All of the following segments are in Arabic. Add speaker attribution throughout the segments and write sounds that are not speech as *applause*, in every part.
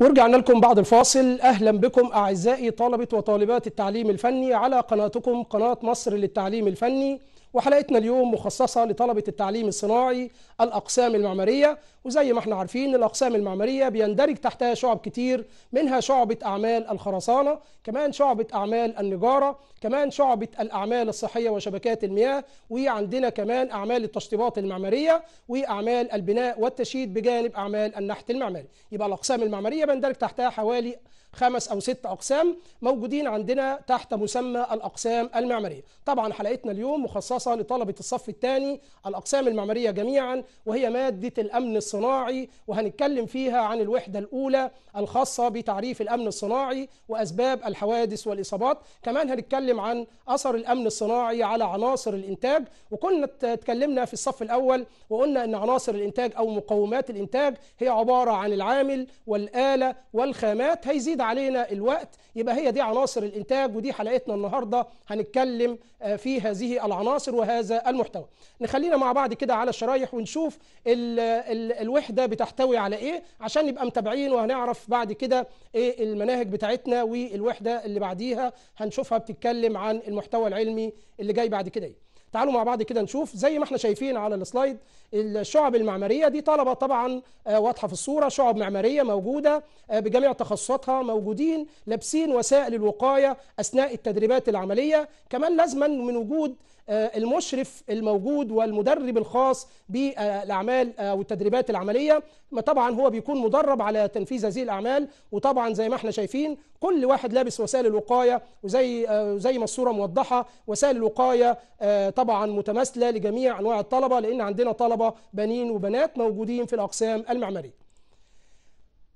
Speaker 1: ورجعنا لكم بعد الفاصل اهلا بكم اعزائي طلبه وطالبات التعليم الفني على قناتكم قناه مصر للتعليم الفني وحلقتنا اليوم مخصصة لطلبة التعليم الصناعي الأقسام المعمارية وزي ما احنا عارفين الأقسام المعمارية بيندرج تحتها شعب كتير منها شعبة أعمال الخرسانة كمان شعبة أعمال النجارة كمان شعبة الأعمال الصحية وشبكات المياه وعندنا كمان أعمال التشطيبات المعمارية وأعمال البناء والتشييد بجانب أعمال النحت المعماري يبقى الأقسام المعمارية بيندرج تحتها حوالي خمس أو ست أقسام موجودين عندنا تحت مسمى الأقسام المعمارية طبعا حلقتنا اليوم مخصصة لطلبة الصف الثاني الأقسام المعمارية جميعا وهي مادة الأمن الصناعي وهنتكلم فيها عن الوحدة الأولى الخاصة بتعريف الأمن الصناعي وأسباب الحوادث والإصابات كمان هنتكلم عن أثر الأمن الصناعي على عناصر الإنتاج وكنا اتكلمنا في الصف الأول وقلنا أن عناصر الإنتاج أو مقومات الإنتاج هي عبارة عن العامل والآلة والخامات هيزيد كده علينا الوقت يبقى هي دي عناصر الانتاج ودي حلقتنا النهارده هنتكلم آه، في هذه العناصر وهذا المحتوى نخلينا مع بعض كده على الشرايح ونشوف الـ الـ الوحده بتحتوي على ايه عشان نبقى متابعين وهنعرف بعد كده ايه المناهج بتاعتنا والوحده اللي بعديها هنشوفها بتتكلم عن المحتوى العلمي اللي جاي بعد كده ايه تعالوا مع بعض كده نشوف زي ما احنا شايفين على السلايد الشعب المعماريه دي طلبه طبعا آه، واضحه في الصوره شعب معماريه موجوده آه، بجميع تخصصاتها موجودين لابسين وسائل الوقايه اثناء التدريبات العمليه كمان لازما من وجود آه، المشرف الموجود والمدرب الخاص بالاعمال او التدريبات العمليه طبعا هو بيكون مدرب على تنفيذ هذه الاعمال وطبعا زي ما احنا شايفين كل واحد لابس وسائل الوقايه وزي آه، زي ما الصوره موضحه وسائل الوقايه آه، طبعا متماثله لجميع انواع الطلبه لان عندنا طلبه بنين وبنات موجودين في الاقسام المعماريه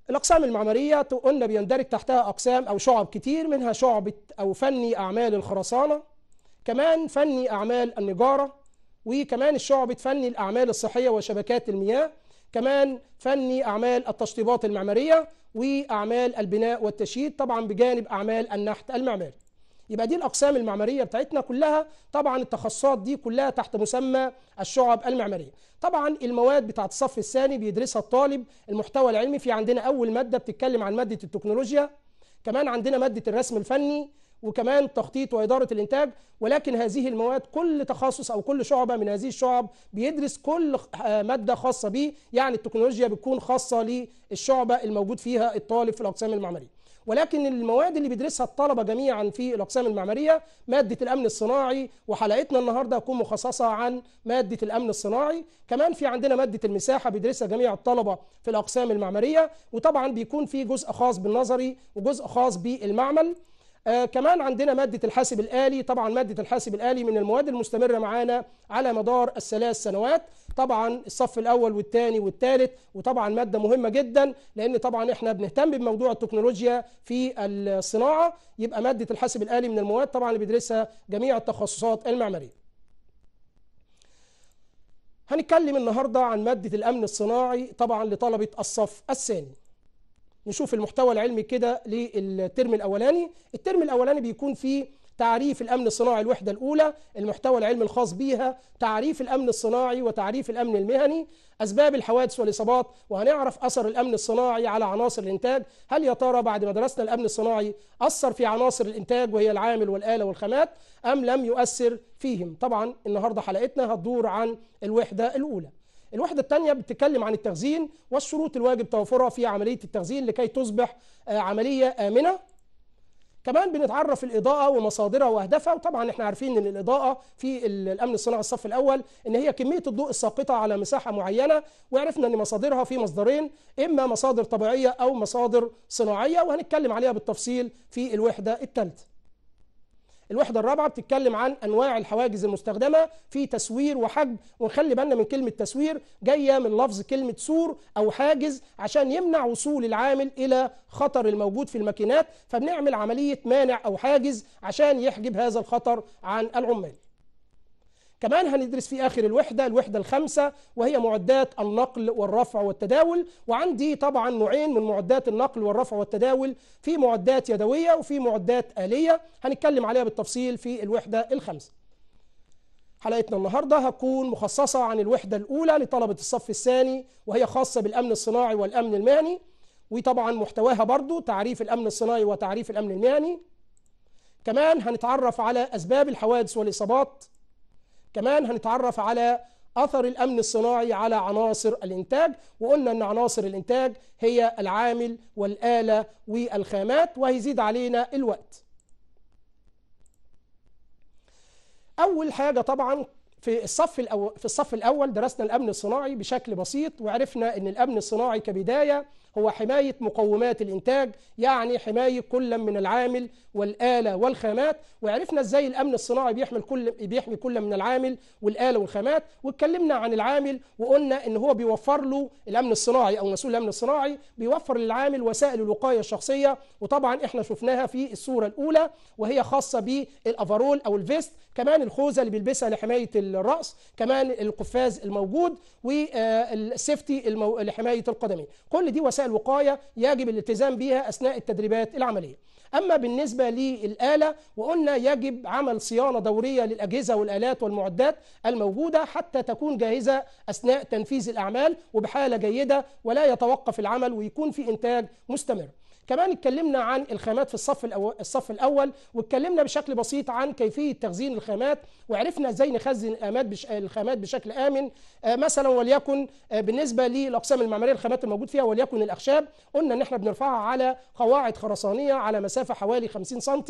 Speaker 1: الأقسام المعمارية قلنا بيندرج تحتها أقسام أو شعب كتير منها شعبة أو فني أعمال الخرسانة كمان فني أعمال النجارة وكمان الشعبة فني الأعمال الصحية وشبكات المياه كمان فني أعمال التشطيبات المعمارية واعمال البناء والتشييد طبعا بجانب اعمال النحت المعماري يبقى دي الاقسام المعماريه بتاعتنا كلها طبعا التخصصات دي كلها تحت مسمى الشعب المعماريه طبعا المواد بتاعه الصف الثاني بيدرسها الطالب المحتوى العلمي في عندنا اول ماده بتتكلم عن ماده التكنولوجيا كمان عندنا ماده الرسم الفني وكمان تخطيط وإدارة الإنتاج ولكن هذه المواد كل تخصص أو كل شعبة من هذه الشعب بيدرس كل آه، مادة خاصة به يعني التكنولوجيا بتكون خاصة للشعبة الموجود فيها الطالب في الأقسام المعمارية ولكن المواد اللي بيدرسها الطلبه جميعا في الاقسام المعماريه ماده الامن الصناعي وحلقتنا النهارده هتكون مخصصه عن ماده الامن الصناعي كمان في عندنا ماده المساحه بيدرسها جميع الطلبه في الاقسام المعماريه وطبعا بيكون في جزء خاص بالنظري وجزء خاص بالمعمل آه كمان عندنا مادة الحاسب الآلي طبعا مادة الحاسب الآلي من المواد المستمرة معانا على مدار الثلاث سنوات طبعا الصف الأول والثاني والثالث وطبعا مادة مهمة جدا لأن طبعا احنا بنهتم بموضوع التكنولوجيا في الصناعة يبقى مادة الحاسب الآلي من المواد طبعا اللي بيدرسها جميع التخصصات المعمارية هنتكلم النهاردة عن مادة الأمن الصناعي طبعا لطلبة الصف الثاني نشوف المحتوى العلمي كده للترم الاولاني الترم الاولاني بيكون فيه تعريف الامن الصناعي الوحده الاولى المحتوى العلمي الخاص بيها تعريف الامن الصناعي وتعريف الامن المهني اسباب الحوادث والاصابات وهنعرف اثر الامن الصناعي على عناصر الانتاج هل يا ترى بعد ما درسنا الامن الصناعي اثر في عناصر الانتاج وهي العامل والاله والخامات ام لم يؤثر فيهم طبعا النهارده حلقتنا هتدور عن الوحده الاولى الوحده الثانيه بتتكلم عن التخزين والشروط الواجب توفرها في عمليه التخزين لكي تصبح آه، عمليه امنه كمان بنتعرف الاضاءه ومصادرها واهدافها وطبعا احنا عارفين ان الاضاءه في الامن الصناعي الصف الاول ان هي كميه الضوء الساقطه على مساحه معينه وعرفنا ان مصادرها في مصدرين اما مصادر طبيعيه او مصادر صناعيه وهنتكلم عليها بالتفصيل في الوحده الثالثه الوحدة الرابعة بتتكلم عن أنواع الحواجز المستخدمة في تسوير وحجب ونخلي بالنا من كلمة تسوير جاية من لفظ كلمة سور أو حاجز عشان يمنع وصول العامل إلى خطر الموجود في الماكينات فبنعمل عملية مانع أو حاجز عشان يحجب هذا الخطر عن العمال كمان هندرس في آخر الوحدة الوحدة الخامسة وهي معدات النقل والرفع والتداول وعندي طبعا نوعين من معدات النقل والرفع والتداول في معدات يدوية وفي معدات آلية هنتكلم عليها بالتفصيل في الوحدة الخامسة حلقتنا النهاردة هتكون مخصصة عن الوحدة الأولى لطلبة الصف الثاني وهي خاصة بالأمن الصناعي والأمن المهني وطبعا محتواها برضو تعريف الأمن الصناعي وتعريف الأمن المهني كمان هنتعرف على أسباب الحوادث والإصابات كمان هنتعرف على أثر الأمن الصناعي على عناصر الإنتاج وقلنا أن عناصر الإنتاج هي العامل والآلة والخامات وهيزيد علينا الوقت أول حاجة طبعا في الصف الأول في الصف الأول درسنا الأمن الصناعي بشكل بسيط وعرفنا أن الأمن الصناعي كبداية هو حماية مقومات الإنتاج يعني حماية كل من العامل والآلة والخامات وعرفنا إزاي الأمن الصناعي بيحمي كل بيحمي كل من العامل والآلة والخامات واتكلمنا عن العامل وقلنا إن هو بيوفر له الأمن الصناعي أو مسؤول الأمن الصناعي بيوفر للعامل وسائل الوقاية الشخصية وطبعا إحنا شفناها في الصورة الأولى وهي خاصة بالأفرول أو الفيست كمان الخوذة اللي بيلبسها لحماية الرأس كمان القفاز الموجود والسيفتي آه، لحماية القدمين كل دي وسائل وسائل يجب الالتزام بها أثناء التدريبات العملية أما بالنسبة للآلة وقلنا يجب عمل صيانة دورية للأجهزة والآلات والمعدات الموجودة حتى تكون جاهزة أثناء تنفيذ الأعمال وبحالة جيدة ولا يتوقف العمل ويكون في إنتاج مستمر كمان اتكلمنا عن الخامات في الصف الأول, الصف الأول واتكلمنا بشكل بسيط عن كيفية تخزين الخامات وعرفنا ازاي نخزن الخامات بش... الخامات بشكل آمن آه، مثلا وليكن آه، بالنسبة للأقسام المعمارية الخامات الموجود فيها وليكن الأخشاب قلنا إن احنا بنرفعها على قواعد خرسانية على مسافة حوالي 50 سم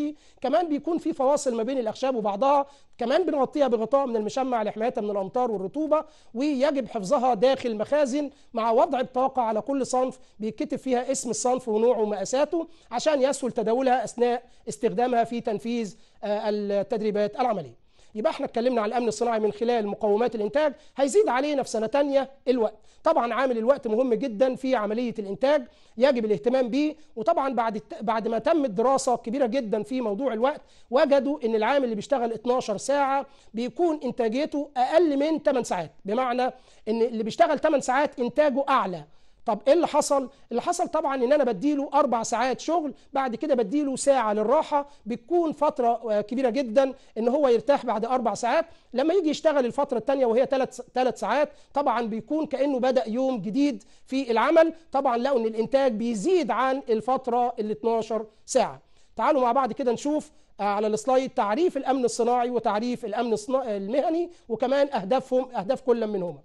Speaker 1: كمان بيكون في فواصل ما بين الأخشاب وبعضها كمان بنغطيها بغطاء من المشمع لحمايتها من الامطار والرطوبه ويجب حفظها داخل مخازن مع وضع بطاقه على كل صنف بيتكتب فيها اسم الصنف ونوعه ومقاساته عشان يسهل تداولها اثناء استخدامها في تنفيذ آه، التدريبات العمليه يبقى احنا اتكلمنا على الامن الصناعي من خلال مقومات الانتاج هيزيد علينا في سنه ثانيه الوقت طبعا عامل الوقت مهم جدا في عمليه الانتاج يجب الاهتمام به وطبعا بعد بعد ما تمت دراسه كبيره جدا في موضوع الوقت وجدوا ان العامل اللي بيشتغل 12 ساعه بيكون انتاجيته اقل من 8 ساعات بمعنى ان اللي بيشتغل 8 ساعات انتاجه اعلى طب ايه اللي حصل اللي حصل طبعا ان انا بديله اربع ساعات شغل بعد كده بديله ساعه للراحه بتكون فتره آه، كبيره جدا ان هو يرتاح بعد اربع ساعات لما يجي يشتغل الفتره الثانيه وهي ثلاث ثلاث ساعات طبعا بيكون كانه بدا يوم جديد في العمل طبعا لقوا ان الانتاج بيزيد عن الفتره ال 12 ساعه تعالوا مع بعض كده نشوف آه، على السلايد تعريف الامن الصناعي وتعريف الامن المهني وكمان اهدافهم اهداف كل منهما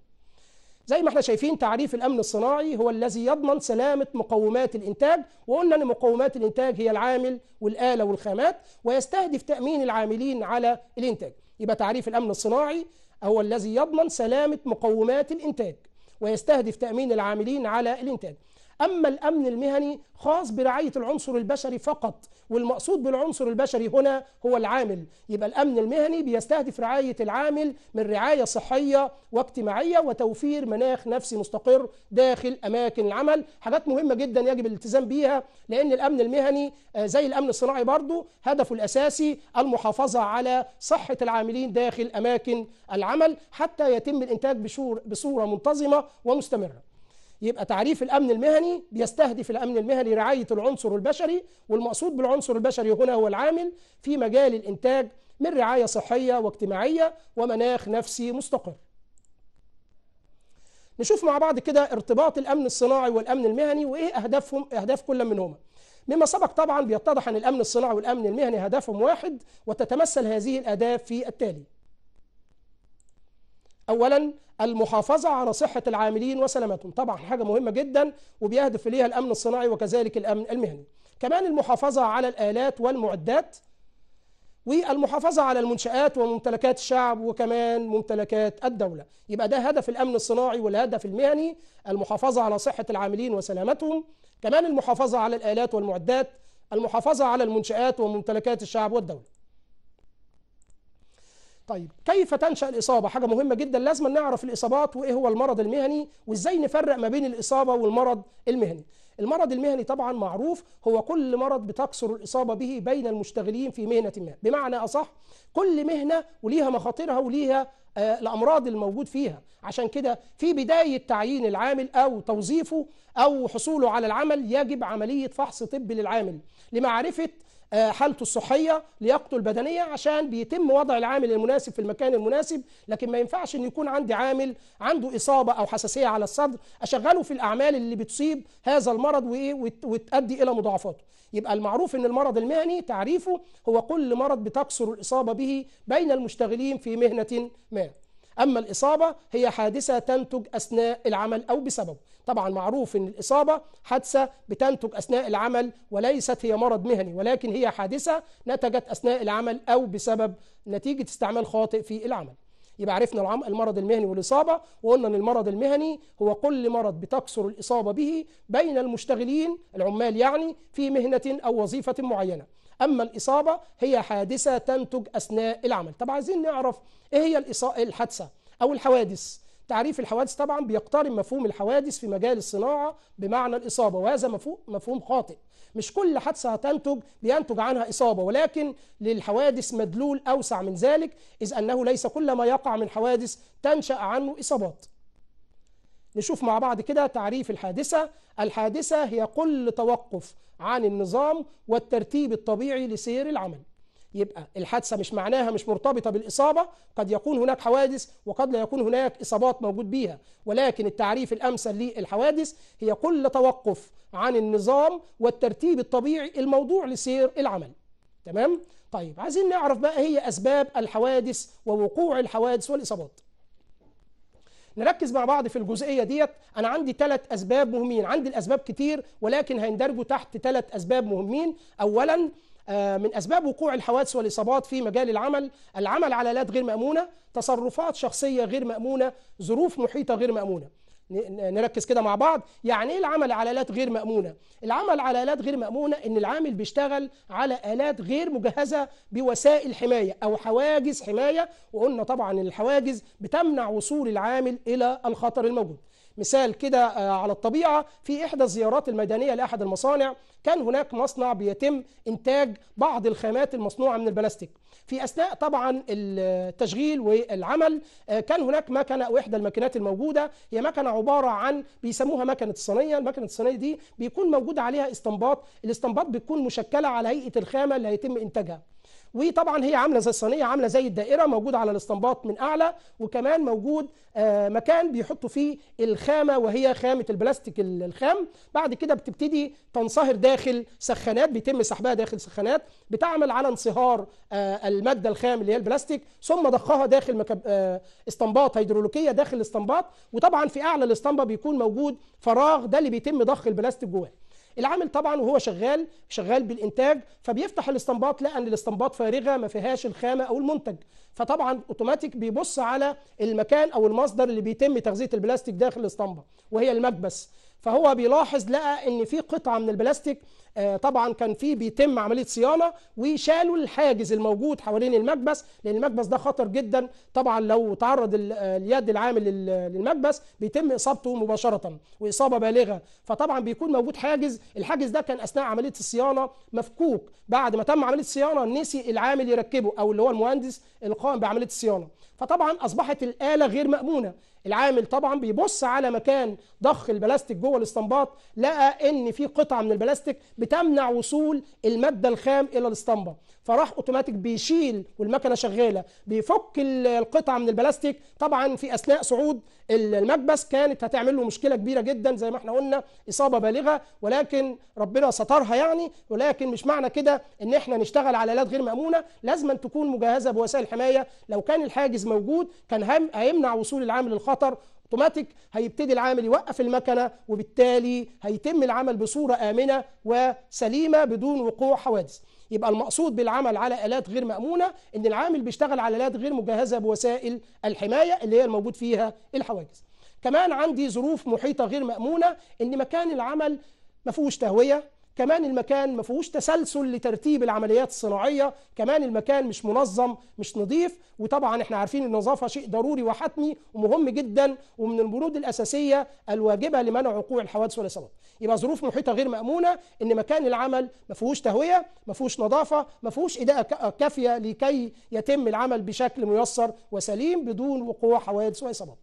Speaker 1: زي ما احنا شايفين تعريف الأمن الصناعي هو الذي يضمن سلامة مقومات الإنتاج وقلنا أن مقومات الإنتاج هي العامل والآلة والخامات ويستهدف تأمين العاملين على الإنتاج يبقى تعريف الأمن الصناعي هو الذي يضمن سلامة مقومات الإنتاج ويستهدف تأمين العاملين على الإنتاج أما الأمن المهني خاص برعاية العنصر البشري فقط والمقصود بالعنصر البشري هنا هو العامل يبقى الأمن المهني بيستهدف رعاية العامل من رعاية صحية واجتماعية وتوفير مناخ نفسي مستقر داخل أماكن العمل حاجات مهمة جدا يجب الالتزام بيها لأن الأمن المهني آه، زي الأمن الصناعي برضو هدفه الأساسي المحافظة على صحة العاملين داخل أماكن العمل حتى يتم الإنتاج بصورة منتظمة ومستمرة يبقى تعريف الأمن المهني بيستهدف الأمن المهني رعاية العنصر البشري والمقصود بالعنصر البشري هنا هو العامل في مجال الإنتاج من رعاية صحية واجتماعية ومناخ نفسي مستقر نشوف مع بعض كده ارتباط الأمن الصناعي والأمن المهني وإيه أهدافهم أهداف كل منهما مما سبق طبعا بيتضح أن الأمن الصناعي والأمن المهني هدفهم واحد وتتمثل هذه الأهداف في التالي أولا المحافظة على صحة العاملين وسلامتهم طبعا حاجة مهمة جدا وبيهدف إليها الأمن الصناعي وكذلك الأمن المهني كمان المحافظة على الآلات والمعدات والمحافظة على المنشآت وممتلكات الشعب وكمان ممتلكات الدولة يبقى ده هدف الأمن الصناعي والهدف المهني المحافظة على صحة العاملين وسلامتهم كمان المحافظة على الآلات والمعدات المحافظة على المنشآت وممتلكات الشعب والدولة طيب كيف تنشأ الإصابة حاجة مهمة جدا لازم نعرف الإصابات وإيه هو المرض المهني وإزاي نفرق ما بين الإصابة والمرض المهني المرض المهني طبعا معروف هو كل مرض بتكثر الإصابة به بين المشتغلين في مهنة ما بمعنى أصح كل مهنة وليها مخاطرها وليها آه الأمراض الموجود فيها عشان كده في بداية تعيين العامل أو توظيفه أو حصوله على العمل يجب عملية فحص طبي للعامل لمعرفة آه، حالته الصحيه لياقته البدنيه عشان بيتم وضع العامل المناسب في المكان المناسب لكن ما ينفعش ان يكون عندي عامل عنده اصابه او حساسيه على الصدر اشغله في الاعمال اللي بتصيب هذا المرض وايه وتؤدي الى مضاعفاته يبقى المعروف ان المرض المهني تعريفه هو كل مرض بتكثر الاصابه به بين المشتغلين في مهنه ما أما الإصابة هي حادثة تنتج أثناء العمل أو بسببه طبعا معروف أن الإصابة حادثة بتنتج أثناء العمل وليست هي مرض مهني ولكن هي حادثة نتجت أثناء العمل أو بسبب نتيجة استعمال خاطئ في العمل يبقى عرفنا المرض المهني والإصابة وقلنا أن المرض المهني هو كل مرض بتكثر الإصابة به بين المشتغلين العمال يعني في مهنة أو وظيفة معينة أما الإصابة هي حادثة تنتج أثناء العمل طب عايزين نعرف إيه هي الإصابة الحادثة أو الحوادث تعريف الحوادث طبعا بيقترن مفهوم الحوادث في مجال الصناعة بمعنى الإصابة وهذا مفهوم, مفهوم خاطئ مش كل حادثة هتنتج بينتج عنها إصابة ولكن للحوادث مدلول أوسع من ذلك إذ أنه ليس كل ما يقع من حوادث تنشأ عنه إصابات نشوف مع بعض كده تعريف الحادثة الحادثة هي كل توقف عن النظام والترتيب الطبيعي لسير العمل يبقى الحادثة مش معناها مش مرتبطة بالإصابة قد يكون هناك حوادث وقد لا يكون هناك إصابات موجود بيها ولكن التعريف الأمثل للحوادث هي كل توقف عن النظام والترتيب الطبيعي الموضوع لسير العمل تمام؟ طيب عايزين نعرف بقى هي أسباب الحوادث ووقوع الحوادث والإصابات نركز مع بعض في الجزئيه ديت انا عندي ثلاث اسباب مهمين عندي الاسباب كتير ولكن هيندرجوا تحت ثلاث اسباب مهمين اولا آه، من اسباب وقوع الحوادث والاصابات في مجال العمل العمل على الات غير مامونه تصرفات شخصيه غير مامونه ظروف محيطه غير مامونه نركز كده مع بعض يعني ايه العمل على الات غير مامونه العمل على الات غير مامونه ان العامل بيشتغل على الات غير مجهزه بوسائل حمايه او حواجز حمايه وقلنا طبعا الحواجز بتمنع وصول العامل الى الخطر الموجود مثال كده آه، على الطبيعة في إحدى الزيارات الميدانية لأحد المصانع كان هناك مصنع بيتم إنتاج بعض الخامات المصنوعة من البلاستيك في أثناء طبعا التشغيل والعمل آه، كان هناك مكنة أو إحدى الماكينات الموجودة هي مكنة عبارة عن بيسموها مكنة الصينية المكنة الصينية دي بيكون موجود عليها استنباط الاستنباط بيكون مشكلة على هيئة الخامة اللي هيتم إنتاجها وطبعا هي عامله زي الصينيه عامله زي الدائره موجوده على الاستنباط من اعلى وكمان موجود آه، مكان بيحطوا فيه الخامه وهي خامه البلاستيك الخام بعد كده بتبتدي تنصهر داخل سخانات بيتم سحبها داخل سخانات بتعمل على انصهار آه، الماده الخام اللي هي البلاستيك ثم ضخها داخل مكب... آه، استنباط هيدرولوكيه داخل الاستنباط وطبعا في اعلى الاسطمبه بيكون موجود فراغ ده اللي بيتم ضخ البلاستيك جواه العامل طبعا وهو شغال شغال بالانتاج فبيفتح الاستنباط لقى ان الاستنباط فارغه ما فيهاش الخامه او المنتج فطبعا اوتوماتيك بيبص على المكان او المصدر اللي بيتم تغذيه البلاستيك داخل الاسطمبه وهي المكبس فهو بيلاحظ لقى ان في قطعه من البلاستيك آه، طبعا كان في بيتم عمليه صيانه وشالوا الحاجز الموجود حوالين المكبس لان المكبس ده خطر جدا طبعا لو تعرض آه، اليد العامل للمكبس بيتم اصابته مباشره واصابه بالغه فطبعا بيكون موجود حاجز الحاجز ده كان اثناء عمليه الصيانه مفكوك بعد ما تم عمليه الصيانه نسي العامل يركبه او اللي هو المهندس القائم بعمليه الصيانه فطبعا اصبحت الاله غير مامونه العامل طبعا بيبص على مكان ضخ البلاستيك جوه الاستنباط لقى ان في قطعه من البلاستيك بتمنع وصول الماده الخام الى الاسطمبه فراح اوتوماتيك بيشيل والمكنه شغاله بيفك القطعه من البلاستيك طبعا في اثناء صعود المكبس كانت هتعمل له مشكله كبيره جدا زي ما احنا قلنا اصابه بالغه ولكن ربنا سترها يعني ولكن مش معنى كده ان احنا نشتغل على الات غير مامونه لازم تكون مجهزه بوسائل حمايه لو كان الحاجز موجود كان هيمنع وصول العامل الخطر اوتوماتيك هيبتدي العامل يوقف المكنه وبالتالي هيتم العمل بصوره امنه وسليمه بدون وقوع حوادث يبقى المقصود بالعمل على آلات غير مأمونة إن العامل بيشتغل على آلات غير مجهزة بوسائل الحماية اللي هي الموجود فيها الحواجز كمان عندي ظروف محيطة غير مأمونة إن مكان العمل ما فيهوش تهوية كمان المكان ما فيهوش تسلسل لترتيب العمليات الصناعيه كمان المكان مش منظم مش نظيف وطبعا احنا عارفين النظافه شيء ضروري وحتمي ومهم جدا ومن البنود الاساسيه الواجبه لمنع وقوع الحوادث والاصابات يبقى ظروف محيطه غير مامونه ان مكان العمل ما فيهوش تهويه ما فيهوش نظافه ما فيهوش اداءه كافيه لكي يتم العمل بشكل ميسر وسليم بدون وقوع حوادث واصابات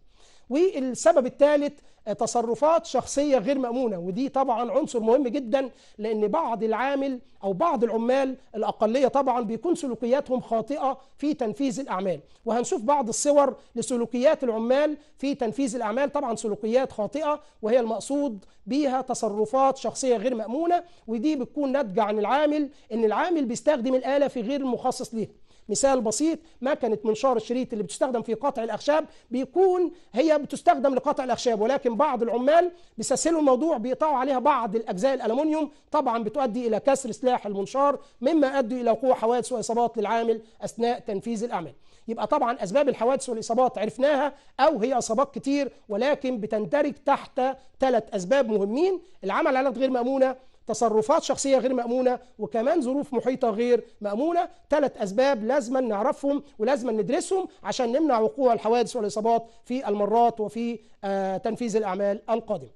Speaker 1: والسبب الثالث تصرفات شخصية غير مأمونة ودي طبعا عنصر مهم جدا لأن بعض العامل أو بعض العمال الأقلية طبعا بيكون سلوكياتهم خاطئة في تنفيذ الأعمال وهنشوف بعض الصور لسلوكيات العمال في تنفيذ الأعمال طبعا سلوكيات خاطئة وهي المقصود بيها تصرفات شخصية غير مأمونة ودي بتكون ناتجة عن العامل إن العامل بيستخدم الآلة في غير المخصص ليه مثال بسيط مكنه منشار الشريط اللي بتستخدم في قطع الاخشاب بيكون هي بتستخدم لقطع الاخشاب ولكن بعض العمال بيسلسلوا الموضوع بيقطعوا عليها بعض الاجزاء الالومنيوم طبعا بتؤدي الى كسر سلاح المنشار مما ادى الى وقوع حوادث واصابات للعامل اثناء تنفيذ الاعمال يبقى طبعا اسباب الحوادث والاصابات عرفناها او هي اصابات كتير ولكن بتندرج تحت ثلاث اسباب مهمين العمل على غير مامونه تصرفات شخصية غير مأمونة وكمان ظروف محيطة غير مأمونة ثلاث أسباب لازم نعرفهم ولازم ندرسهم عشان نمنع وقوع الحوادث والإصابات في المرات وفي آه، تنفيذ الأعمال القادمة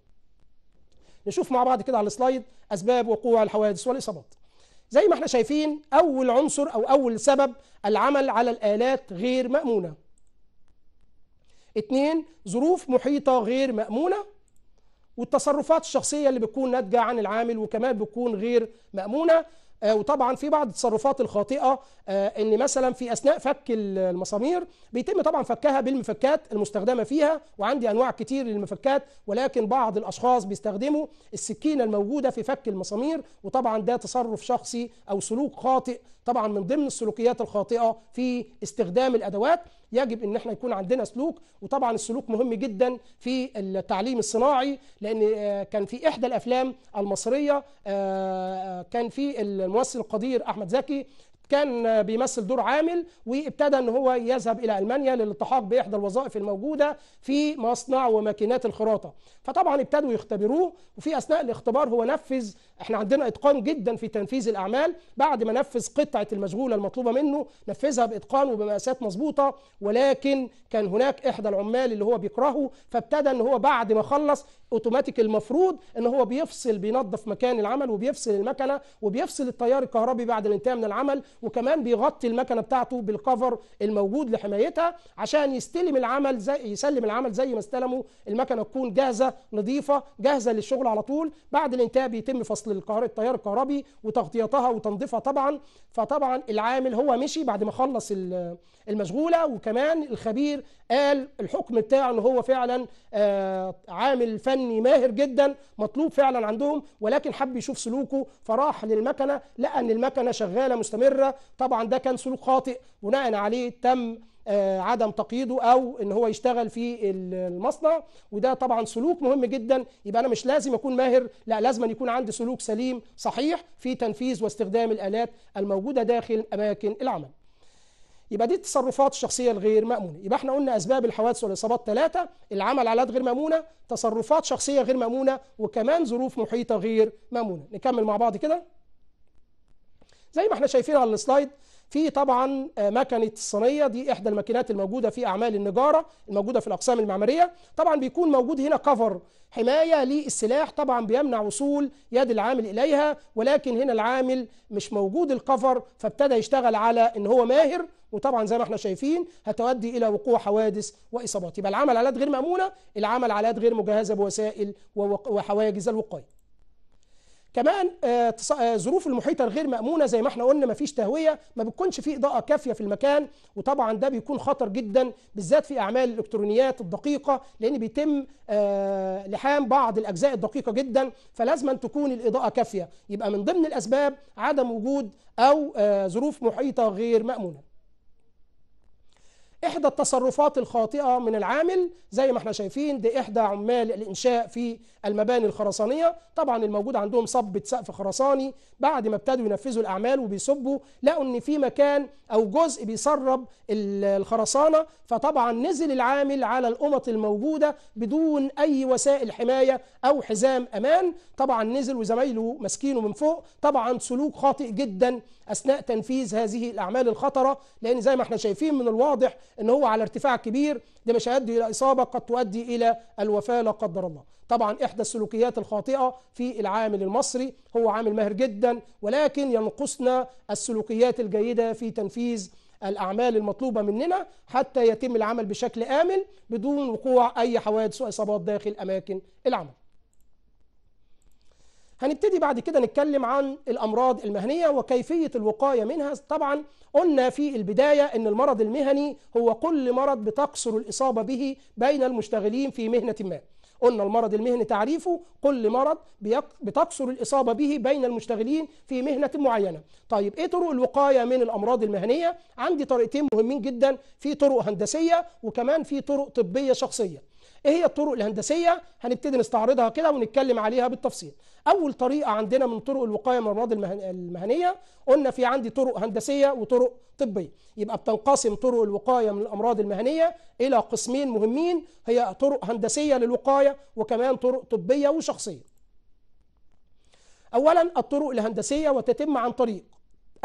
Speaker 1: نشوف مع بعض كده على السلايد أسباب وقوع الحوادث والإصابات زي ما احنا شايفين أول عنصر أو أول سبب العمل على الآلات غير مأمونة اتنين ظروف محيطة غير مأمونة والتصرفات الشخصية اللي بتكون ناتجة عن العامل وكمان بتكون غير مأمونة آه، وطبعا في بعض التصرفات الخاطئه آه، ان مثلا في اثناء فك المسامير بيتم طبعا فكها بالمفكات المستخدمه فيها وعندي انواع كتير للمفكات ولكن بعض الاشخاص بيستخدموا السكينه الموجوده في فك المسامير وطبعا ده تصرف شخصي او سلوك خاطئ طبعا من ضمن السلوكيات الخاطئه في استخدام الادوات يجب ان احنا يكون عندنا سلوك وطبعا السلوك مهم جدا في التعليم الصناعي لان آه، كان في احدى الافلام المصريه كان في الممثل القدير احمد زكي كان بيمثل دور عامل وابتدى ان هو يذهب الى المانيا للالتحاق باحدى الوظائف الموجوده في مصنع وماكينات الخراطه فطبعا ابتدوا يختبروه وفي اثناء الاختبار هو نفذ احنا عندنا اتقان جدا في تنفيذ الاعمال بعد ما نفذ قطعه المشغوله المطلوبه منه نفذها باتقان وبمقاسات مظبوطه ولكن كان هناك احدى العمال اللي هو بيكرهه فابتدى ان هو بعد ما خلص اوتوماتيك المفروض ان هو بيفصل بينظف مكان العمل وبيفصل المكنه وبيفصل التيار الكهربي بعد الانتهاء من العمل وكمان بيغطي المكنه بتاعته بالكفر الموجود لحمايتها عشان يستلم العمل زي يسلم العمل زي ما استلمه المكنه تكون جاهزه نظيفه جاهزه للشغل على طول بعد الانتهاء بيتم فصل التيار الكهربي وتغطيتها وتنظيفها طبعا فطبعا العامل هو مشي بعد ما خلص المشغوله وكمان الخبير قال الحكم بتاعه ان هو فعلا آه، عامل فني ماهر جدا مطلوب فعلا عندهم ولكن حب يشوف سلوكه فراح للمكنه لقى ان المكنه شغاله مستمره طبعا ده كان سلوك خاطئ بناء عليه تم آه، عدم تقييده او ان هو يشتغل في المصنع وده طبعا سلوك مهم جدا يبقى انا مش لازم اكون ماهر لا لازم يكون عندي سلوك سليم صحيح في تنفيذ واستخدام الالات الموجوده داخل اماكن العمل يبقى دي التصرفات الشخصية الغير مأمونة يبقى احنا قلنا أسباب الحوادث والإصابات ثلاثة العمل على غير مأمونة تصرفات شخصية غير مأمونة وكمان ظروف محيطة غير مأمونة نكمل مع بعض كده زي ما احنا شايفين على السلايد في طبعا آه، مكنه الصينيه دي احدى الماكينات الموجوده في اعمال النجاره الموجوده في الاقسام المعماريه طبعا بيكون موجود هنا كفر حمايه للسلاح طبعا بيمنع وصول يد العامل اليها ولكن هنا العامل مش موجود الكفر فابتدى يشتغل على ان هو ماهر وطبعا زي ما احنا شايفين هتؤدي الى وقوع حوادث واصابات يبقى العمل على غير مامونه العمل على غير مجهزه بوسائل وحواجز الوقايه كمان آه، آه، ظروف المحيطه الغير مامونه زي ما احنا قلنا ما فيش تهويه ما بتكونش في اضاءه كافيه في المكان وطبعا ده بيكون خطر جدا بالذات في اعمال الالكترونيات الدقيقه لان بيتم آه، لحام بعض الاجزاء الدقيقه جدا فلازم أن تكون الاضاءه كافيه يبقى من ضمن الاسباب عدم وجود او ظروف محيطه غير مامونه إحدى التصرفات الخاطئة من العامل زي ما احنا شايفين دي إحدى عمال الإنشاء في المباني الخرسانية طبعا الموجود عندهم صبة سقف خرساني بعد ما ابتدوا ينفذوا الأعمال وبيصبوا لقوا إن في مكان أو جزء بيسرب الخرسانة فطبعا نزل العامل على القمط الموجودة بدون أي وسائل حماية أو حزام أمان طبعا نزل وزمايله ماسكينه من فوق طبعا سلوك خاطئ جدا أثناء تنفيذ هذه الأعمال الخطرة لأن زي ما احنا شايفين من الواضح أن هو على ارتفاع كبير ده مش هيؤدي إلى إصابة قد تؤدي إلى الوفاة لا قدر الله طبعا إحدى السلوكيات الخاطئة في العامل المصري هو عامل ماهر جدا ولكن ينقصنا السلوكيات الجيدة في تنفيذ الأعمال المطلوبة مننا حتى يتم العمل بشكل آمن بدون وقوع أي حوادث وإصابات داخل أماكن العمل هنبتدي بعد كده نتكلم عن الأمراض المهنية وكيفية الوقاية منها طبعا قلنا في البداية أن المرض المهني هو كل مرض بتقصر الإصابة به بين المشتغلين في مهنة ما قلنا المرض المهني تعريفه كل مرض بتقصر الإصابة به بين المشتغلين في مهنة معينة طيب إيه طرق الوقاية من الأمراض المهنية؟ عندي طريقتين مهمين جدا في طرق هندسية وكمان في طرق طبية شخصية ايه هي الطرق الهندسيه هنبتدي نستعرضها كده ونتكلم عليها بالتفصيل اول طريقه عندنا من طرق الوقايه من الامراض المهنيه قلنا في عندي طرق هندسيه وطرق طبيه يبقى بتنقسم طرق الوقايه من الامراض المهنيه الى قسمين مهمين هي طرق هندسيه للوقايه وكمان طرق طبيه وشخصيه اولا الطرق الهندسيه وتتم عن طريق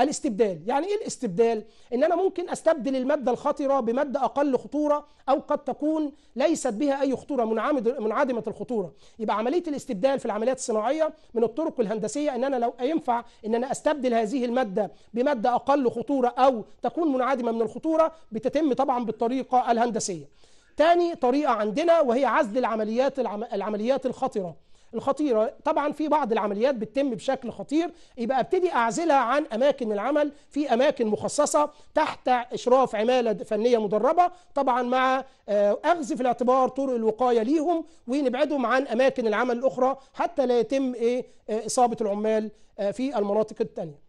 Speaker 1: الاستبدال يعني ايه الاستبدال ان انا ممكن استبدل الماده الخطره بماده اقل خطوره او قد تكون ليست بها اي خطوره منعمد منعدمه الخطوره يبقى عمليه الاستبدال في العمليات الصناعيه من الطرق الهندسيه ان انا لو ينفع ان انا استبدل هذه الماده بماده اقل خطوره او تكون منعدمه من الخطوره بتتم طبعا بالطريقه الهندسيه تاني طريقه عندنا وهي عزل العمليات العمليات الخطره الخطيره طبعا في بعض العمليات بتتم بشكل خطير يبقى ابتدي اعزلها عن اماكن العمل في اماكن مخصصه تحت اشراف عماله فنيه مدربه طبعا مع آه، اخذ في الاعتبار طرق الوقايه ليهم ونبعدهم عن اماكن العمل الاخرى حتى لا يتم ايه آه، اصابه العمال آه، في المناطق الثانيه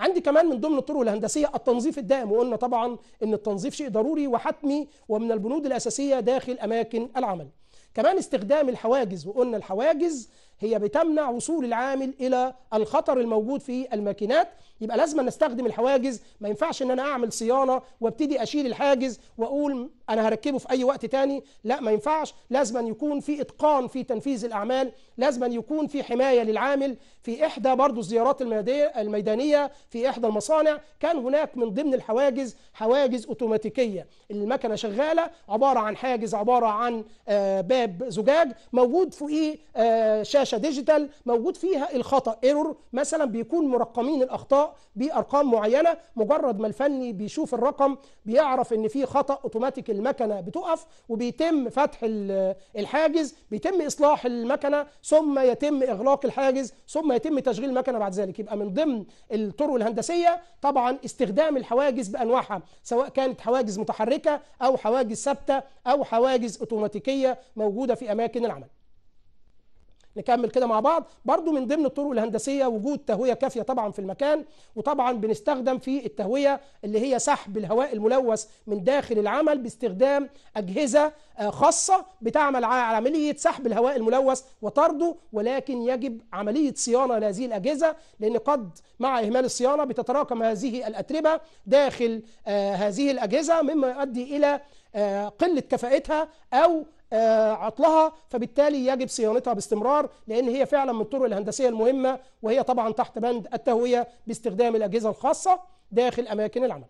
Speaker 1: عندي كمان من ضمن الطرق الهندسيه التنظيف الدائم وقلنا طبعا ان التنظيف شيء ضروري وحتمي ومن البنود الاساسيه داخل اماكن العمل كمان استخدام الحواجز وقلنا الحواجز هي بتمنع وصول العامل إلى الخطر الموجود في الماكينات يبقى لازم نستخدم الحواجز ما ينفعش ان انا اعمل صيانه وابتدي اشيل الحاجز واقول انا هركبه في اي وقت تاني لا ما ينفعش لازم أن يكون في اتقان في تنفيذ الاعمال لازم أن يكون في حمايه للعامل في احدى برضو الزيارات الميدانيه في احدى المصانع كان هناك من ضمن الحواجز حواجز اوتوماتيكيه المكنه شغاله عباره عن حاجز عباره عن آه، باب زجاج موجود فوقيه آه، شاشه شاشة ديجيتال موجود فيها الخطأ ايرور مثلا بيكون مرقمين الأخطاء بأرقام معينة مجرد ما الفني بيشوف الرقم بيعرف ان في خطأ اوتوماتيك المكنة بتقف وبيتم فتح الحاجز بيتم إصلاح المكنة ثم يتم إغلاق الحاجز ثم يتم تشغيل المكنة بعد ذلك يبقى من ضمن الطرق الهندسية طبعا استخدام الحواجز بأنواعها سواء كانت حواجز متحركة أو حواجز ثابتة أو حواجز اوتوماتيكية موجودة في أماكن العمل نكمل كده مع بعض برضو من ضمن الطرق الهندسية وجود تهوية كافية طبعا في المكان وطبعا بنستخدم في التهوية اللي هي سحب الهواء الملوث من داخل العمل باستخدام أجهزة آه، خاصة بتعمل على عملية سحب الهواء الملوث وطرده ولكن يجب عملية صيانة لهذه الأجهزة لأن قد مع إهمال الصيانة بتتراكم هذه الأتربة داخل آه، هذه الأجهزة مما يؤدي إلى آه، قلة كفاءتها أو آه، عطلها فبالتالي يجب صيانتها باستمرار لأن هي فعلا من الطرق الهندسية المهمة وهي طبعا تحت بند التهوية باستخدام الأجهزة الخاصة داخل أماكن العمل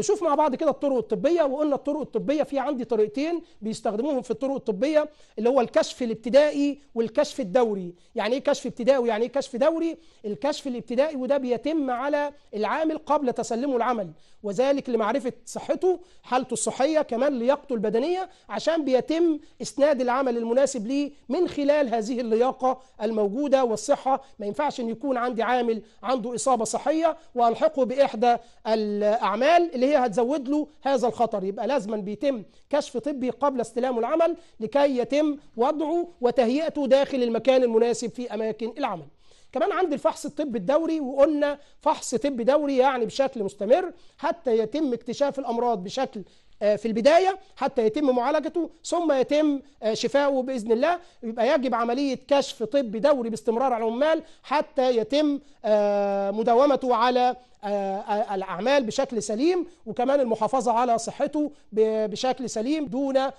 Speaker 1: نشوف مع بعض كده الطرق الطبيه وقلنا الطرق الطبيه في عندي طريقتين بيستخدموهم في الطرق الطبيه اللي هو الكشف الابتدائي والكشف الدوري يعني ايه كشف ابتدائي ويعني ايه كشف دوري الكشف الابتدائي وده بيتم على العامل قبل تسلمه العمل وذلك لمعرفه صحته حالته الصحيه كمان لياقته البدنيه عشان بيتم اسناد العمل المناسب ليه من خلال هذه اللياقه الموجوده والصحه ما ينفعش ان يكون عندي عامل عنده اصابه صحيه والحقه باحدى الاعمال اللي هي هتزود له هذا الخطر يبقى لازما بيتم كشف طبي قبل استلامه العمل لكي يتم وضعه وتهيئته داخل المكان المناسب في أماكن العمل كمان عند الفحص الطبي الدوري وقلنا فحص طبي دوري يعني بشكل مستمر حتى يتم اكتشاف الأمراض بشكل آه، في البداية حتى يتم معالجته ثم يتم آه، شفاؤه بإذن الله يبقى يجب عملية كشف طبي دوري باستمرار على العمال حتى يتم آه، مداومته على آه، آه، الأعمال بشكل سليم وكمان المحافظة على صحته بشكل سليم دون آه،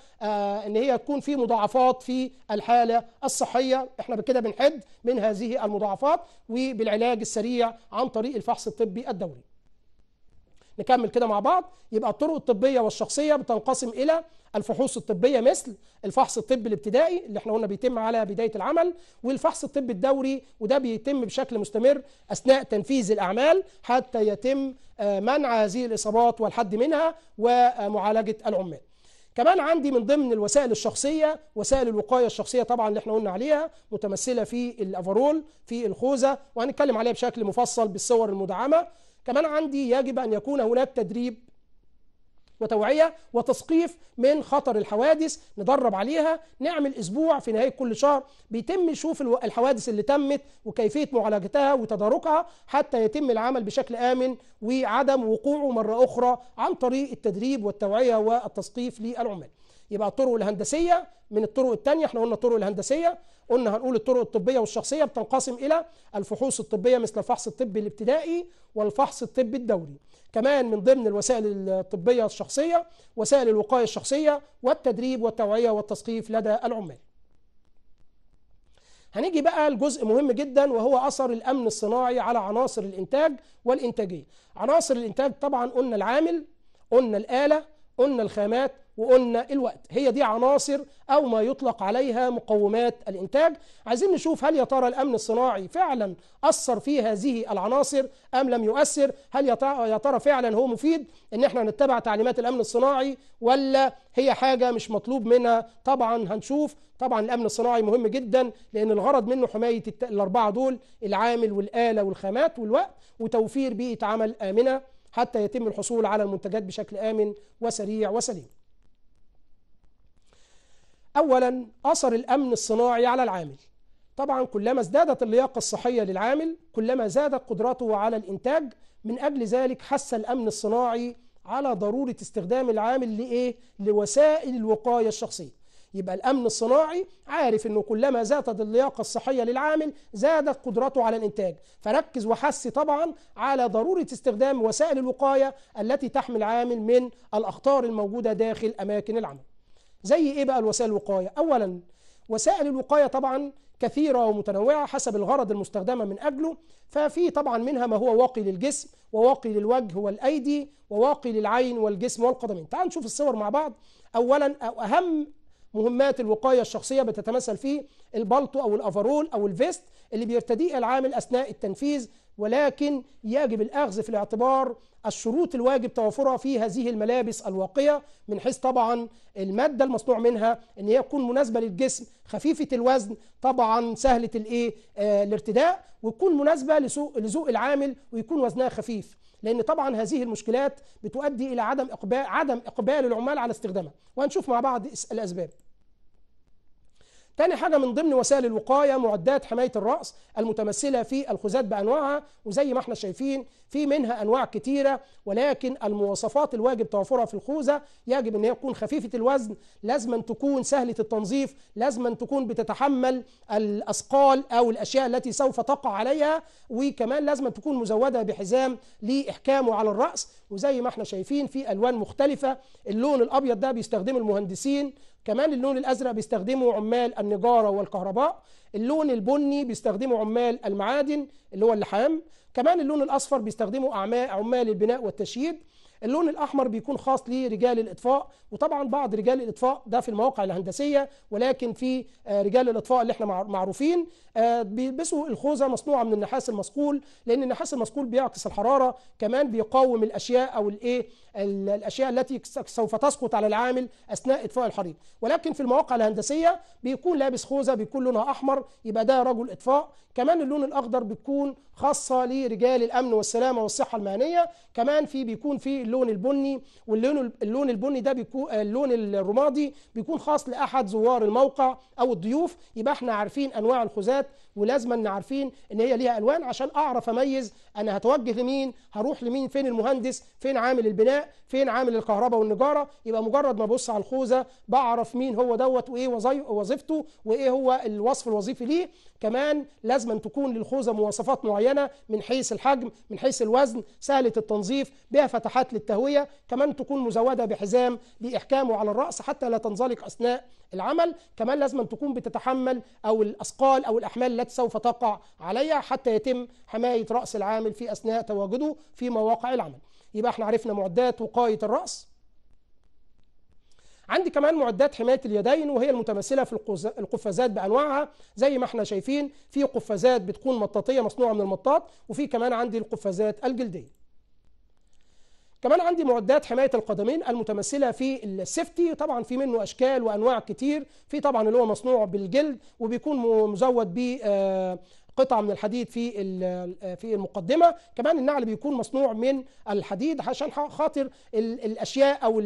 Speaker 1: أن هي تكون في مضاعفات في الحالة الصحية احنا بكده بنحد من هذه المضاعفات وبالعلاج السريع عن طريق الفحص الطبي الدوري نكمل كده مع بعض يبقى الطرق الطبية والشخصية بتنقسم إلى الفحوص الطبية مثل الفحص الطبي الابتدائي اللي احنا قلنا بيتم على بداية العمل والفحص الطبي الدوري وده بيتم بشكل مستمر أثناء تنفيذ الأعمال حتى يتم آه، منع هذه الإصابات والحد منها ومعالجة العمال كمان عندي من ضمن الوسائل الشخصية وسائل الوقاية الشخصية طبعا اللي احنا قلنا عليها متمثلة في الأفرول في الخوذة وهنتكلم عليها بشكل مفصل بالصور المدعمة كمان عندي يجب أن يكون هناك تدريب وتوعية وتثقيف من خطر الحوادث ندرب عليها نعمل أسبوع في نهاية كل شهر بيتم شوف الحوادث اللي تمت وكيفية معالجتها وتداركها حتى يتم العمل بشكل آمن وعدم وقوعه مرة أخرى عن طريق التدريب والتوعية والتثقيف للعمال يبقى الطرق الهندسيه من الطرق الثانيه احنا قلنا الطرق الهندسيه قلنا هنقول الطرق الطبيه والشخصيه بتنقسم الى الفحوص الطبيه مثل الفحص الطبي الابتدائي والفحص الطبي الدوري كمان من ضمن الوسائل الطبيه الشخصيه وسائل الوقايه الشخصيه والتدريب والتوعيه والتثقيف لدى العمال هنيجي بقى لجزء مهم جدا وهو اثر الامن الصناعي على عناصر الانتاج والانتاجيه عناصر الانتاج طبعا قلنا العامل قلنا الاله قلنا الخامات وقلنا الوقت هي دي عناصر أو ما يطلق عليها مقومات الإنتاج عايزين نشوف هل يا ترى الأمن الصناعي فعلا أثر في هذه العناصر أم لم يؤثر هل يا ترى فعلا هو مفيد إن احنا نتبع تعليمات الأمن الصناعي ولا هي حاجة مش مطلوب منها طبعا هنشوف طبعا الأمن الصناعي مهم جدا لأن الغرض منه حماية الأربعة دول العامل والآلة والخامات والوقت وتوفير بيئة عمل آمنة حتى يتم الحصول على المنتجات بشكل آمن وسريع وسليم أولا أثر الأمن الصناعي على العامل طبعا كلما ازدادت اللياقة الصحية للعامل كلما زادت قدرته على الإنتاج من أجل ذلك حس الأمن الصناعي على ضرورة استخدام العامل لإيه؟ لوسائل الوقاية الشخصية يبقى الأمن الصناعي عارف أنه كلما زادت اللياقة الصحية للعامل زادت قدرته على الإنتاج فركز وحس طبعا على ضرورة استخدام وسائل الوقاية التي تحمي العامل من الأخطار الموجودة داخل أماكن العمل زي إيه بقى الوسائل الوقاية أولا وسائل الوقاية طبعا كثيرة ومتنوعة حسب الغرض المستخدمة من أجله ففي طبعا منها ما هو واقي للجسم وواقي للوجه والأيدي وواقي للعين والجسم والقدمين تعال نشوف الصور مع بعض أولا أو أهم مهمات الوقاية الشخصية بتتمثل في البلطو أو الأفرول أو الفيست اللي بيرتديه العامل أثناء التنفيذ ولكن يجب الأخذ في الاعتبار الشروط الواجب توافرها في هذه الملابس الواقية من حيث طبعا المادة المصنوع منها ان هي تكون مناسبة للجسم خفيفة الوزن طبعا سهلة الايه آه الارتداء وتكون مناسبة لذوق العامل ويكون وزنها خفيف لان طبعا هذه المشكلات بتؤدي الى عدم اقبال عدم اقبال العمال على استخدامها وهنشوف مع بعض الاسباب تاني حاجة من ضمن وسائل الوقاية معدات حماية الرأس المتمثلة في الخزات بأنواعها وزي ما احنا شايفين في منها أنواع كتيرة ولكن المواصفات الواجب توفرها في الخوذة يجب أن تكون خفيفة الوزن لازما تكون سهلة التنظيف لازما تكون بتتحمل الأثقال أو الأشياء التي سوف تقع عليها وكمان لازما تكون مزودة بحزام لإحكامه على الرأس وزي ما احنا شايفين في ألوان مختلفة اللون الأبيض ده بيستخدمه المهندسين كمان اللون الازرق بيستخدمه عمال النجاره والكهرباء اللون البني بيستخدمه عمال المعادن اللي هو اللحام كمان اللون الاصفر بيستخدمه عمال البناء والتشييد اللون الاحمر بيكون خاص لرجال الاطفاء وطبعا بعض رجال الاطفاء ده في المواقع الهندسيه ولكن في آه، رجال الاطفاء اللي احنا معروفين آه، بيلبسوا الخوذه مصنوعه من النحاس المصقول لان النحاس المصقول بيعكس الحراره كمان بيقاوم الاشياء او الايه الأشياء التي سوف تسقط على العامل أثناء إطفاء الحريق ولكن في المواقع الهندسية بيكون لابس خوذة بيكون لونها أحمر يبقى ده رجل إطفاء كمان اللون الأخضر بتكون خاصة لرجال الأمن والسلامة والصحة المهنية كمان في بيكون في اللون البني واللون اللون البني ده بيكون اللون الرمادي بيكون خاص لأحد زوار الموقع أو الضيوف يبقى احنا عارفين أنواع الخوذات ولازم ان عارفين ان هي ليها الوان عشان اعرف اميز انا هتوجه لمين هروح لمين فين المهندس فين عامل البناء فين عامل الكهرباء والنجاره يبقى مجرد ما ابص على الخوذه بعرف مين هو دوت وايه وظيفته وايه هو الوصف الوظيفي ليه كمان لازم تكون للخوذه مواصفات معينه من حيث الحجم من حيث الوزن سهله التنظيف بها فتحات للتهويه كمان تكون مزوده بحزام لاحكامه على الراس حتى لا تنزلق اثناء العمل كمان لازم تكون بتتحمل او الاثقال او الاحمال التي سوف تقع عليها حتى يتم حمايه راس العامل في اثناء تواجده في مواقع العمل يبقى احنا عرفنا معدات وقايه الراس عندي كمان معدات حمايه اليدين وهي المتمثله في القفازات بانواعها زي ما احنا شايفين في قفازات بتكون مطاطيه مصنوعه من المطاط وفي كمان عندي القفازات الجلديه كمان عندي معدات حماية القدمين المتمثلة في السيفتي طبعا في منه أشكال وأنواع كتير في طبعا اللي هو مصنوع بالجلد وبيكون مزود ب قطعه من الحديد في آه، في المقدمه كمان النعل بيكون مصنوع من الحديد عشان خاطر الاشياء او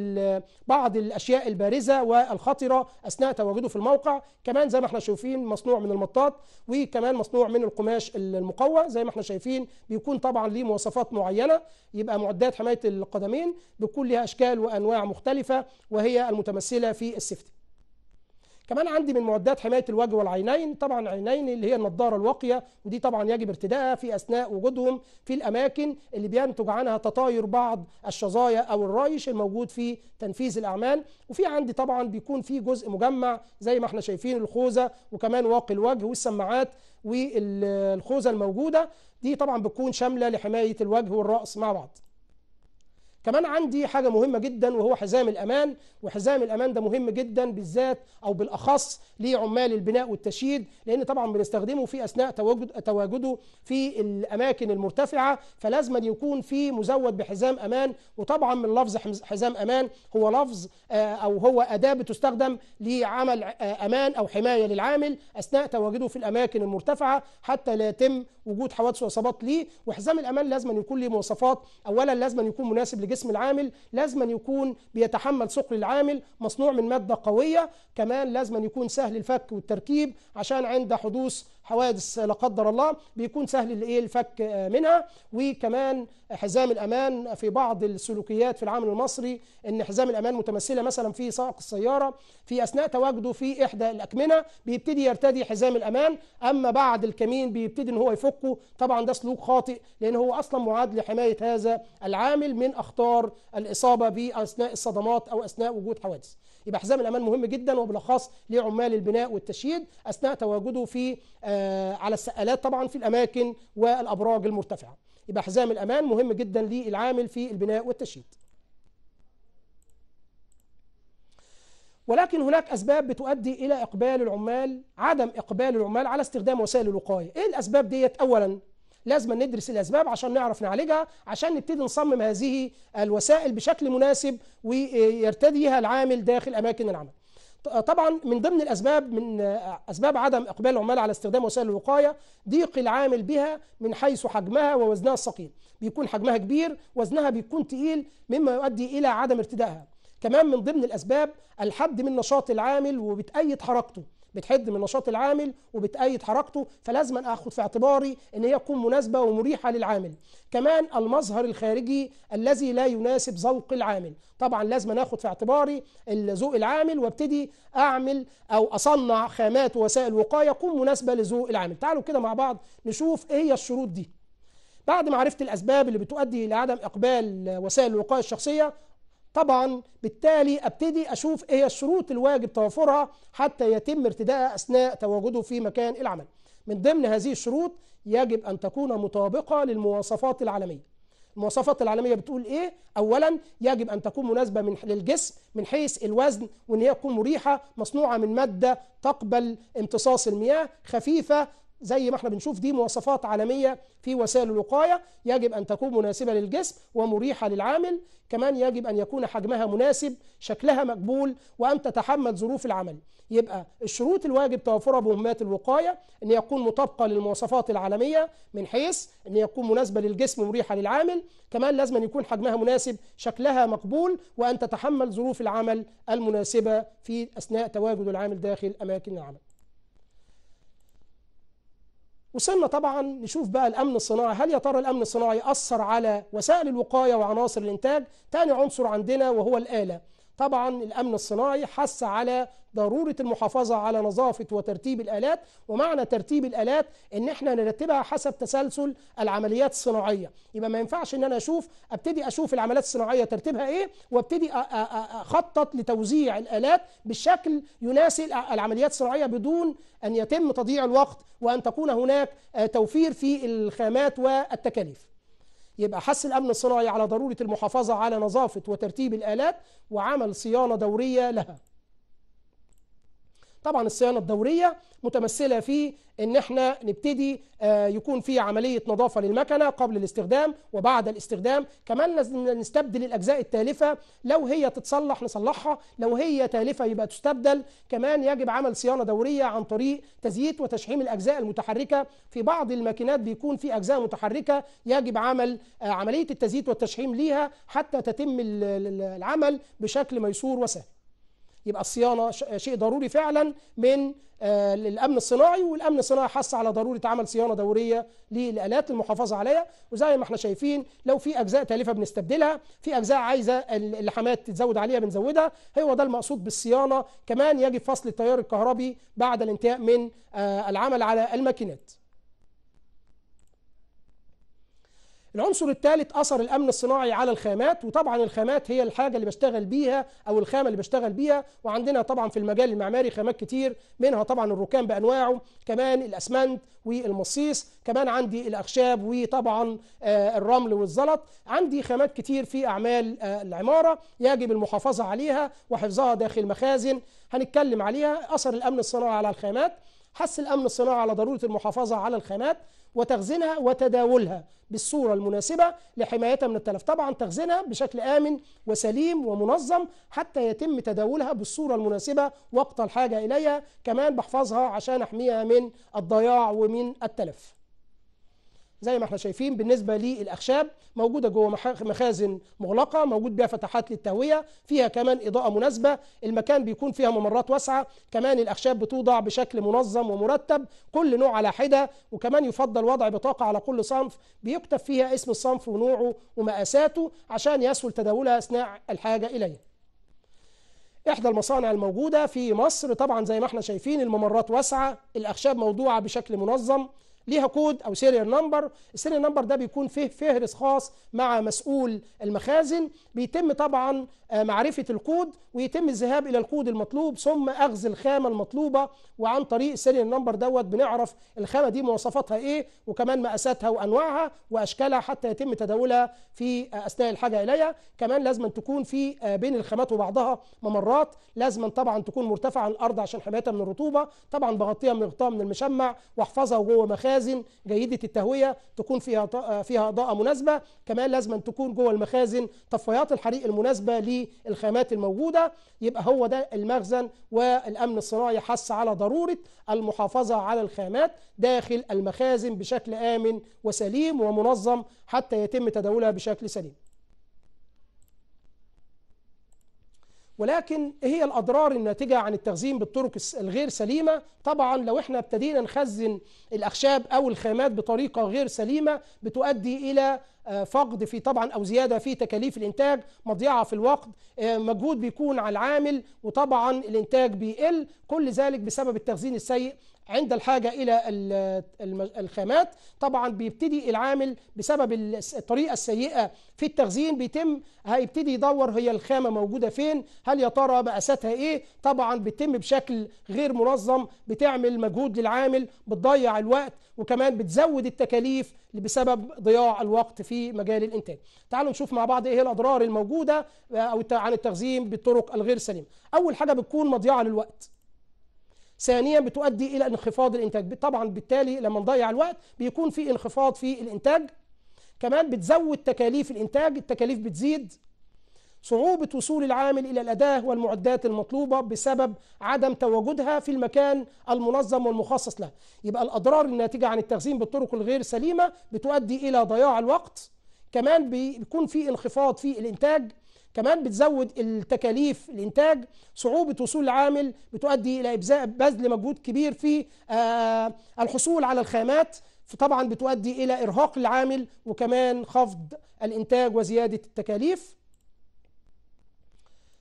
Speaker 1: بعض الاشياء البارزه والخطره اثناء تواجده في الموقع كمان زي ما احنا شايفين مصنوع من المطاط وكمان مصنوع من القماش المقوى زي ما احنا شايفين بيكون طبعا ليه مواصفات معينه يبقى معدات حمايه القدمين بتكون لها اشكال وانواع مختلفه وهي المتمثله في السيفتي كمان عندي من معدات حمايه الوجه والعينين طبعا عينين اللي هي النضاره الواقيه ودي طبعا يجب ارتدائها في اثناء وجودهم في الاماكن اللي بينتج عنها تطاير بعض الشظايا او الرايش الموجود في تنفيذ الاعمال وفي عندي طبعا بيكون في جزء مجمع زي ما احنا شايفين الخوذه وكمان واقي الوجه والسماعات والخوذه الموجوده دي طبعا بتكون شامله لحمايه الوجه والراس مع بعض كمان عندي حاجة مهمة جدا وهو حزام الأمان وحزام الأمان ده مهم جدا بالذات أو بالأخص لعمال البناء والتشييد لأن طبعا بنستخدمه في أثناء تواجد تواجده في الأماكن المرتفعة فلازم يكون في مزود بحزام أمان وطبعا من لفظ حزام أمان هو لفظ آه، أو هو أداة بتستخدم لعمل آه، أمان أو حماية للعامل أثناء تواجده في الأماكن المرتفعة حتى لا يتم وجود حوادث وإصابات ليه وحزام الأمان لازم يكون له مواصفات أولا لازم يكون مناسب لجسم جسم العامل لازم أن يكون بيتحمل ثقل العامل مصنوع من مادة قوية كمان لازم أن يكون سهل الفك والتركيب عشان عند حدوث حوادث لا قدر الله بيكون سهل الايه الفك آه، منها وكمان حزام الامان في بعض السلوكيات في العمل المصري ان حزام الامان متمثله مثلا في سائق السياره في اثناء تواجده في احدى الاكمنه بيبتدي يرتدي حزام الامان اما بعد الكمين بيبتدي ان هو يفكه طبعا ده سلوك خاطئ لان هو اصلا معاد لحمايه هذا العامل من اخطار الاصابه باثناء الصدمات او اثناء وجود حوادث يبقى حزام الامان مهم جدا وبالاخص لعمال البناء والتشييد اثناء تواجده في آه، على السقالات طبعا في الاماكن والابراج المرتفعه يبقى حزام الامان مهم جدا للعامل في البناء والتشييد ولكن هناك اسباب بتؤدي الى اقبال العمال عدم اقبال العمال على استخدام وسائل الوقايه ايه الاسباب ديت اولا لازم ندرس الأسباب عشان نعرف نعالجها عشان نبتدي نصمم هذه الوسائل بشكل مناسب ويرتديها العامل داخل أماكن العمل طبعا من ضمن الاسباب من اسباب عدم اقبال العمال على استخدام وسائل الوقايه ضيق العامل بها من حيث حجمها ووزنها الثقيل بيكون حجمها كبير وزنها بيكون تقيل مما يؤدي الى عدم ارتدائها كمان من ضمن الاسباب الحد من نشاط العامل وبتأيد حركته بتحد من نشاط العامل وبتأيد حركته فلازم اخد في اعتباري ان هي تكون مناسبه ومريحه للعامل كمان المظهر الخارجي الذي لا يناسب ذوق العامل طبعا لازم أخذ في اعتباري ذوق العامل وابتدي اعمل او اصنع خامات ووسائل وقايه تكون مناسبه لذوق العامل تعالوا كده مع بعض نشوف ايه هي الشروط دي بعد معرفة الأسباب اللي بتؤدي إلى عدم إقبال وسائل الوقاية الشخصية طبعا بالتالي ابتدي اشوف ايه الشروط الواجب توفرها حتى يتم ارتداءها اثناء تواجده في مكان العمل من ضمن هذه الشروط يجب ان تكون مطابقه للمواصفات العالميه المواصفات العالميه بتقول ايه اولا يجب ان تكون مناسبه من للجسم من حيث الوزن وان هي تكون مريحه مصنوعه من ماده تقبل امتصاص المياه خفيفه زي ما احنا بنشوف دي مواصفات عالمية في وسائل الوقاية يجب أن تكون مناسبة للجسم ومريحة للعامل كمان يجب أن يكون حجمها مناسب شكلها مقبول وأن تتحمل ظروف العمل يبقى الشروط الواجب توفرها بمهمات الوقاية أن يكون مطابقة للمواصفات العالمية من حيث أن يكون مناسبة للجسم ومريحة للعامل كمان لازم أن يكون حجمها مناسب شكلها مقبول وأن تتحمل ظروف العمل المناسبة في أثناء تواجد العامل داخل أماكن العمل وصلنا طبعا نشوف بقى الامن الصناعي هل يا ترى الامن الصناعي اثر على وسائل الوقايه وعناصر الانتاج تاني عنصر عندنا وهو الاله طبعا الأمن الصناعي حث على ضرورة المحافظة على نظافة وترتيب الآلات ومعنى ترتيب الآلات إن إحنا نرتبها حسب تسلسل العمليات الصناعية يبقى ما ينفعش إن أنا أشوف أبتدي أشوف العمليات الصناعية ترتيبها إيه وابتدي أخطط لتوزيع الآلات بالشكل يناسب العمليات الصناعية بدون أن يتم تضييع الوقت وأن تكون هناك توفير في الخامات والتكاليف يبقى حس الأمن الصناعي على ضرورة المحافظة على نظافة وترتيب الآلات وعمل صيانة دورية لها طبعا الصيانة الدورية متمثلة في ان احنا نبتدي آه، يكون في عملية نظافة للمكنة قبل الاستخدام وبعد الاستخدام كمان لازم نستبدل الاجزاء التالفة لو هي تتصلح نصلحها لو هي تالفة يبقى تستبدل كمان يجب عمل صيانة دورية عن طريق تزييت وتشحيم الاجزاء المتحركة في بعض الماكينات بيكون في اجزاء متحركة يجب عمل آه، عملية التزييت والتشحيم ليها حتى تتم العمل بشكل ميسور وسهل يبقى الصيانه شيء ضروري فعلا من الامن آه، الصناعي والامن الصناعي حس على ضروره عمل صيانه دوريه للالات للمحافظه عليها وزي ما احنا شايفين لو في اجزاء تالفه بنستبدلها في اجزاء عايزه اللحامات تتزود عليها بنزودها هو ده المقصود بالصيانه كمان يجب فصل التيار الكهربي بعد الانتهاء من آه، العمل على الماكينات العنصر الثالث اثر الامن الصناعي على الخامات وطبعا الخامات هي الحاجه اللي بشتغل بيها او الخامه اللي بشتغل بيها وعندنا طبعا في المجال المعماري خامات كتير منها طبعا الركام بانواعه كمان الاسمنت والمصيص كمان عندي الاخشاب وطبعا آه، الرمل والزلط عندي خامات كتير في اعمال آه، العماره يجب المحافظه عليها وحفظها داخل مخازن هنتكلم عليها اثر الامن الصناعي على الخامات حث الأمن الصناعي على ضرورة المحافظة على الخامات وتخزينها وتداولها بالصورة المناسبة لحمايتها من التلف طبعا تخزينها بشكل آمن وسليم ومنظم حتى يتم تداولها بالصورة المناسبة وقت الحاجة إليها كمان بحفظها عشان أحميها من الضياع ومن التلف زي ما احنا شايفين بالنسبه للاخشاب موجوده جوه مخازن مغلقه موجود بها فتحات للتهويه فيها كمان اضاءه مناسبه المكان بيكون فيها ممرات واسعه كمان الاخشاب بتوضع بشكل منظم ومرتب كل نوع على حده وكمان يفضل وضع بطاقه على كل صنف بيكتب فيها اسم الصنف ونوعه ومقاساته عشان يسهل تداولها اثناء الحاجه اليه احدى المصانع الموجوده في مصر طبعا زي ما احنا شايفين الممرات واسعه الاخشاب موضوعه بشكل منظم ليها كود او سيريال نمبر السيريال نمبر ده بيكون فيه فهرس خاص مع مسؤول المخازن بيتم طبعا آه، معرفه الكود ويتم الذهاب الى الكود المطلوب ثم اخذ الخامه المطلوبه وعن طريق السيريال نمبر دوت بنعرف الخامه دي مواصفاتها ايه وكمان مقاساتها وانواعها واشكالها حتى يتم تداولها في آه، اثناء الحاجه اليها كمان لازم تكون في آه، بين الخامات وبعضها ممرات لازم طبعا تكون مرتفعه عن الارض عشان حمايتها من الرطوبه طبعا بغطيها من غطاء من المشمع واحفظها جوه مخازن المخازن جيده التهويه تكون فيها آه، فيها اضاءه مناسبه كمان لازم أن تكون جوه المخازن طفايات الحريق المناسبه للخامات الموجوده يبقى هو ده المخزن والامن الصناعي حث على ضروره المحافظه على الخامات داخل المخازن بشكل امن وسليم ومنظم حتى يتم تداولها بشكل سليم ولكن هي الأضرار الناتجة عن التخزين بالطرق الغير سليمة طبعا لو احنا ابتدينا نخزن الأخشاب أو الخامات بطريقة غير سليمة بتؤدي إلى آه، فقد في طبعا أو زيادة في تكاليف الإنتاج مضيعة في الوقت آه، مجهود بيكون على العامل وطبعا الإنتاج بيقل كل ذلك بسبب التخزين السيء عند الحاجة إلى الخامات طبعا بيبتدي العامل بسبب الطريقة السيئة في التخزين بيتم هيبتدي يدور هي الخامة موجودة فين هل يا ترى مقاساتها إيه طبعا بتتم بشكل غير منظم بتعمل مجهود للعامل بتضيع الوقت وكمان بتزود التكاليف بسبب ضياع الوقت في مجال الإنتاج تعالوا نشوف مع بعض إيه الأضرار الموجودة آه، أو عن التخزين بالطرق الغير سليمة أول حاجة بتكون مضيعة للوقت ثانيا بتؤدي الى انخفاض الانتاج طبعا بالتالي لما نضيع الوقت بيكون في انخفاض في الانتاج كمان بتزود تكاليف الانتاج التكاليف بتزيد صعوبة وصول العامل إلى الأداة والمعدات المطلوبة بسبب عدم تواجدها في المكان المنظم والمخصص لها يبقى الأضرار الناتجة عن التخزين بالطرق الغير سليمة بتؤدي إلى ضياع الوقت كمان بيكون في انخفاض في الإنتاج كمان بتزود التكاليف الإنتاج صعوبة وصول العامل بتؤدي إلى إبزاء بذل مجهود كبير في آه، الحصول على الخامات فطبعا بتؤدي إلى إرهاق العامل وكمان خفض الإنتاج وزيادة التكاليف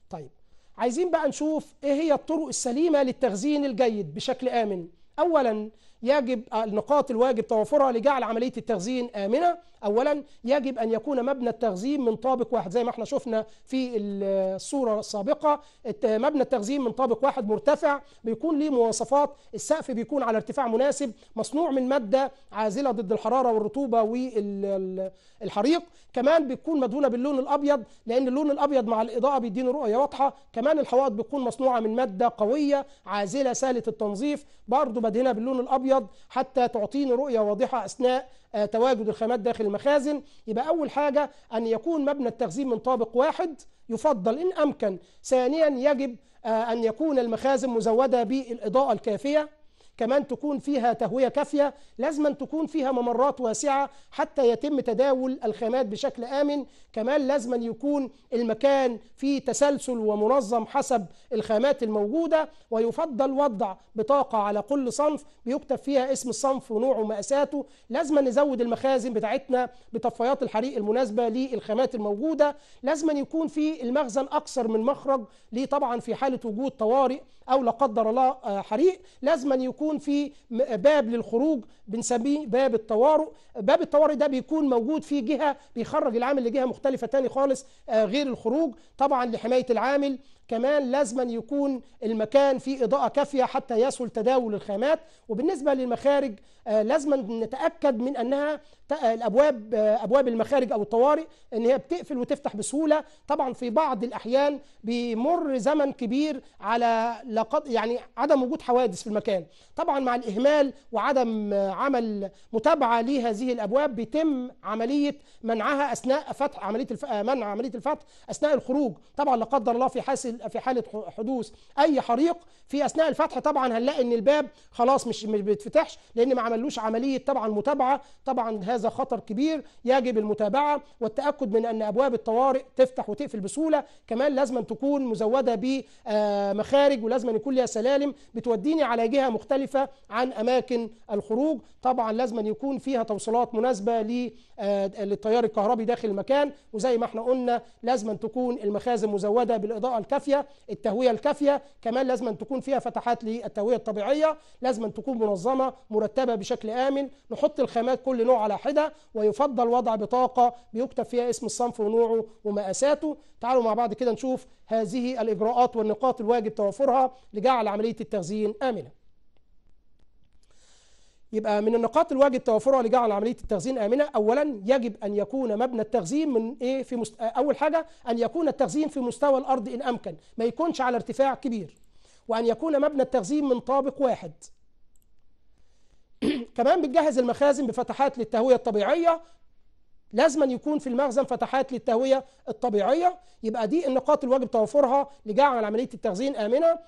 Speaker 1: طيب عايزين بقى نشوف إيه هي الطرق السليمة للتخزين الجيد بشكل آمن أولا يجب النقاط الواجب توافرها لجعل عملية التخزين آمنة أولا يجب أن يكون مبنى التخزين من طابق واحد زي ما احنا شفنا في الصورة السابقة مبنى التخزين من طابق واحد مرتفع بيكون ليه مواصفات السقف بيكون على ارتفاع مناسب مصنوع من مادة عازلة ضد الحرارة والرطوبة والحريق كمان بتكون مدهونة باللون الأبيض لأن اللون الأبيض مع الإضاءة بيديني رؤية واضحة كمان الحوائط بتكون مصنوعة من مادة قوية عازلة سهلة التنظيف برضه بدهنها باللون الأبيض الابيض حتى تعطيني رؤيه واضحه اثناء آه، تواجد الخامات داخل المخازن يبقى اول حاجه ان يكون مبنى التخزين من طابق واحد يفضل ان امكن ثانيا يجب آه، ان يكون المخازن مزوده بالاضاءه الكافيه كمان تكون فيها تهوية كافية لازم تكون فيها ممرات واسعة حتى يتم تداول الخامات بشكل آمن كمان لازم يكون المكان فيه تسلسل ومنظم حسب الخامات الموجودة ويفضل وضع بطاقة على كل صنف بيكتب فيها اسم الصنف ونوعه ومقاساته لازم نزود المخازن بتاعتنا بطفايات الحريق المناسبة للخامات الموجودة لازم يكون في المخزن أكثر من مخرج ليه طبعا في حالة وجود طوارئ أو لا قدر الله آه، حريق لازم أن يكون في باب للخروج بنسميه باب الطوارئ باب الطوارئ ده بيكون موجود في جهة بيخرج العامل لجهة مختلفة تاني خالص آه، غير الخروج طبعا لحماية العامل كمان لازما يكون المكان فيه إضاءة كافية حتى يسهل تداول الخامات وبالنسبة للمخارج آه، لازما نتأكد من أنها آه، الأبواب آه، أبواب المخارج أو الطوارئ أن هي بتقفل وتفتح بسهولة طبعا في بعض الأحيان بيمر زمن كبير على لقد يعني عدم وجود حوادث في المكان طبعا مع الإهمال وعدم عمل متابعة لهذه الأبواب بيتم عملية منعها أثناء فتح عملية منع عملية الفتح أثناء الخروج طبعا لا قدر الله في حاسس في حاله حدوث اي حريق في اثناء الفتح طبعا هنلاقي ان الباب خلاص مش بيتفتحش لان ما عملوش عمليه طبعا متابعه طبعا هذا خطر كبير يجب المتابعه والتاكد من ان ابواب الطوارئ تفتح وتقفل بسهوله كمان لازم تكون مزوده بمخارج آه، ولازم يكون لها سلالم بتوديني على جهه مختلفه عن اماكن الخروج طبعا لازم يكون فيها توصيلات مناسبه آه، للتيار الكهربي داخل المكان وزي ما احنا قلنا لازم تكون المخازن مزوده بالاضاءه الكافيه الكافيه التهويه الكافيه كمان لازم أن تكون فيها فتحات للتهويه الطبيعيه لازم أن تكون منظمه مرتبه بشكل امن نحط الخامات كل نوع على حده ويفضل وضع بطاقه بيكتب فيها اسم الصنف ونوعه ومقاساته تعالوا مع بعض كده نشوف هذه الاجراءات والنقاط الواجب توفرها لجعل عمليه التخزين امنه يبقى من النقاط الواجب توافرها لجعل عمليه التخزين امنه اولا يجب ان يكون مبنى التخزين من ايه في مست... اول حاجه ان يكون التخزين في مستوى الارض ان امكن ما يكونش على ارتفاع كبير وان يكون مبنى التخزين من طابق واحد *clears throat* كمان بتجهز المخازن بفتحات للتهويه الطبيعيه لازما يكون في المخزن فتحات للتهويه الطبيعيه يبقى دي النقاط الواجب توفرها لجعل عمليه التخزين امنه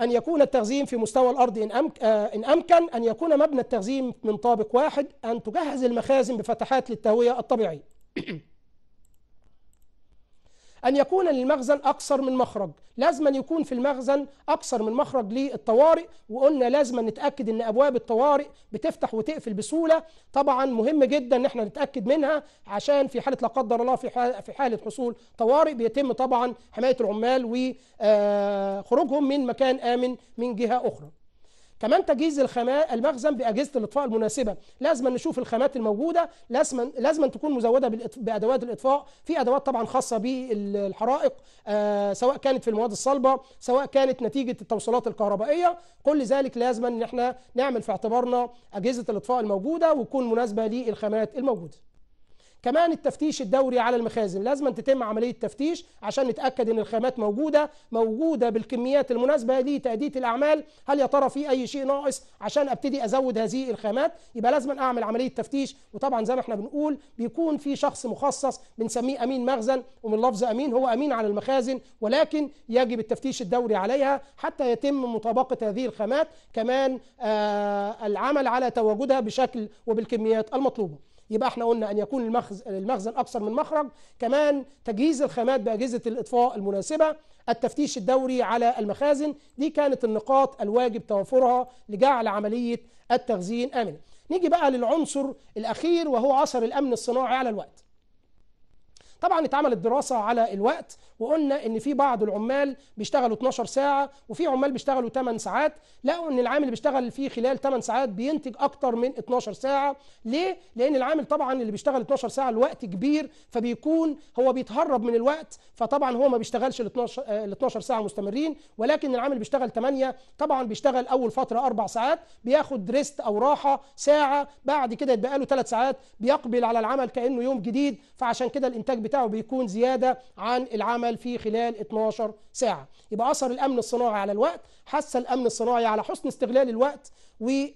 Speaker 1: أن يكون التخزين في مستوى الأرض إن, أمك آه، إن أمكن أن يكون مبنى التخزين من طابق واحد أن تجهز المخازن بفتحات للتهوية الطبيعية *coughs* أن يكون للمخزن أكثر من مخرج لازما يكون في المخزن أكثر من مخرج للطوارئ وقلنا لازما نتأكد أن أبواب الطوارئ بتفتح وتقفل بسهولة طبعا مهم جدا أن احنا نتأكد منها عشان في حالة لا قدر الله في حالة حصول طوارئ بيتم طبعا حماية العمال وخروجهم آه، من مكان آمن من جهة أخرى كمان تجهيز المخزن باجهزه الاطفاء المناسبه لازم نشوف الخامات الموجوده لازم لازم تكون مزوده بادوات الاطفاء في ادوات طبعا خاصه بالحرائق آه، سواء كانت في المواد الصلبه سواء كانت نتيجه التوصيلات الكهربائيه كل ذلك لازم ان احنا نعمل في اعتبارنا اجهزه الاطفاء الموجوده وتكون مناسبه للخامات الموجوده كمان التفتيش الدوري على المخازن لازم تتم عملية تفتيش عشان نتأكد أن الخامات موجودة موجودة بالكميات المناسبة لتأدية الأعمال هل يا ترى في أي شيء ناقص عشان أبتدي أزود هذه الخامات يبقى لازم أعمل عملية تفتيش وطبعا زي ما احنا بنقول بيكون في شخص مخصص بنسميه أمين مخزن ومن لفظ أمين هو أمين على المخازن ولكن يجب التفتيش الدوري عليها حتى يتم مطابقة هذه الخامات كمان آه العمل على تواجدها بشكل وبالكميات المطلوبة يبقى احنا قلنا ان يكون المخز المخزن اكثر من مخرج كمان تجهيز الخامات باجهزه الاطفاء المناسبه التفتيش الدوري على المخازن دي كانت النقاط الواجب توفرها لجعل عمليه التخزين امنه نيجي بقى للعنصر الاخير وهو اثر الامن الصناعي على الوقت طبعا اتعملت دراسه على الوقت وقلنا ان في بعض العمال بيشتغلوا 12 ساعه وفي عمال بيشتغلوا 8 ساعات لقوا ان العامل اللي بيشتغل فيه خلال 8 ساعات بينتج اكتر من 12 ساعه ليه لان العامل طبعا اللي بيشتغل 12 ساعه الوقت كبير فبيكون هو بيتهرب من الوقت فطبعا هو ما بيشتغلش ال 12 ال 12 ساعه مستمرين ولكن العامل بيشتغل 8 طبعا بيشتغل اول فتره اربع ساعات بياخد ريست او راحه ساعه بعد كده يتبقى له 3 ساعات بيقبل على العمل كانه يوم جديد فعشان كده الانتاج بتاعه بيكون زيادة عن العمل في خلال 12 ساعة يبقى أثر الأمن الصناعي على الوقت حث الأمن الصناعي على حسن استغلال الوقت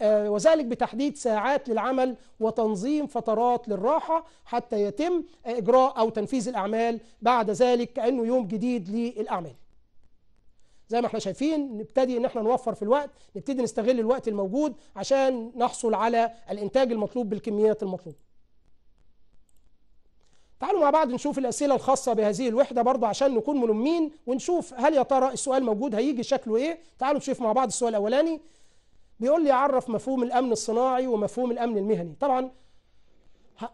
Speaker 1: آه، وذلك بتحديد ساعات للعمل وتنظيم فترات للراحة حتى يتم إجراء أو تنفيذ الأعمال بعد ذلك كأنه يوم جديد للأعمال زي ما احنا شايفين نبتدي ان احنا نوفر في الوقت نبتدي نستغل الوقت الموجود عشان نحصل على الانتاج المطلوب بالكميات المطلوبه تعالوا مع بعض نشوف الأسئلة الخاصة بهذه الوحدة برضو عشان نكون ملمين ونشوف هل يا ترى السؤال موجود هيجي شكله إيه تعالوا نشوف مع بعض السؤال الأولاني بيقول لي عرف مفهوم الأمن الصناعي ومفهوم الأمن المهني طبعا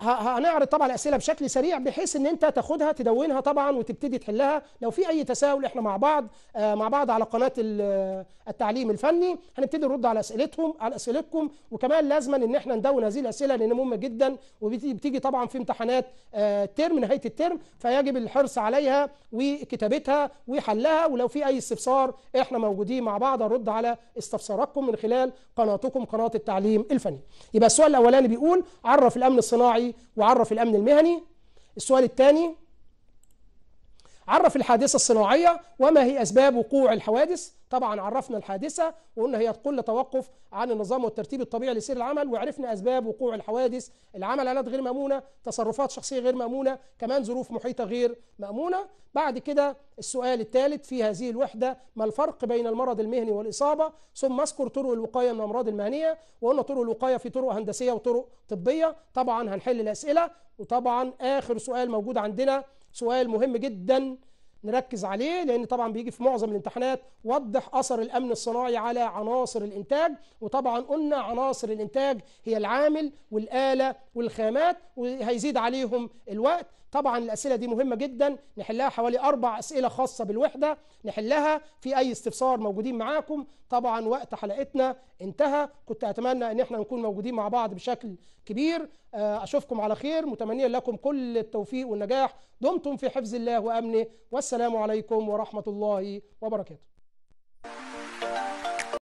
Speaker 1: هنعرض طبعا الاسئله بشكل سريع بحيث ان انت تاخدها تدونها طبعا وتبتدي تحلها لو في اي تساؤل احنا مع بعض آه، مع بعض على قناه آه، التعليم الفني هنبتدي نرد على اسئلتهم على اسئلتكم وكمان لازما ان احنا ندون هذه الاسئله لان مهمه جدا وبتيجي طبعا في امتحانات الترم آه، نهايه الترم فيجب الحرص عليها وكتابتها وحلها ولو في اي استفسار احنا موجودين مع بعض نرد على استفساراتكم من خلال قناتكم قناه التعليم الفني يبقى السؤال الاولاني بيقول عرف الامن الصناعي الصناعي وعرف الأمن المهني السؤال الثاني عرف الحادثة الصناعية وما هي أسباب وقوع الحوادث طبعا عرفنا الحادثة وقلنا هي تقل لتوقف عن النظام والترتيب الطبيعي لسير العمل وعرفنا أسباب وقوع الحوادث العمل على غير مأمونة تصرفات شخصية غير مأمونة كمان ظروف محيطة غير مأمونة بعد كده السؤال الثالث في هذه الوحدة ما الفرق بين المرض المهني والإصابة ثم اذكر طرق الوقاية من الأمراض المهنية وقلنا طرق الوقاية في طرق هندسية وطرق طبية طبعا هنحل الأسئلة وطبعا آخر سؤال موجود عندنا سؤال مهم جدا نركز عليه لان طبعا بيجي في معظم الامتحانات وضح اثر الامن الصناعي على عناصر الانتاج وطبعا قلنا عناصر الانتاج هي العامل والاله والخامات وهيزيد عليهم الوقت طبعا الأسئلة دي مهمة جدا نحلها حوالي أربع أسئلة خاصة بالوحدة نحلها في أي استفسار موجودين معاكم طبعا وقت حلقتنا انتهى كنت أتمنى أن احنا نكون موجودين مع بعض بشكل كبير آه، أشوفكم على خير متمنيا لكم كل التوفيق والنجاح دمتم في حفظ الله وأمنه والسلام عليكم ورحمة الله وبركاته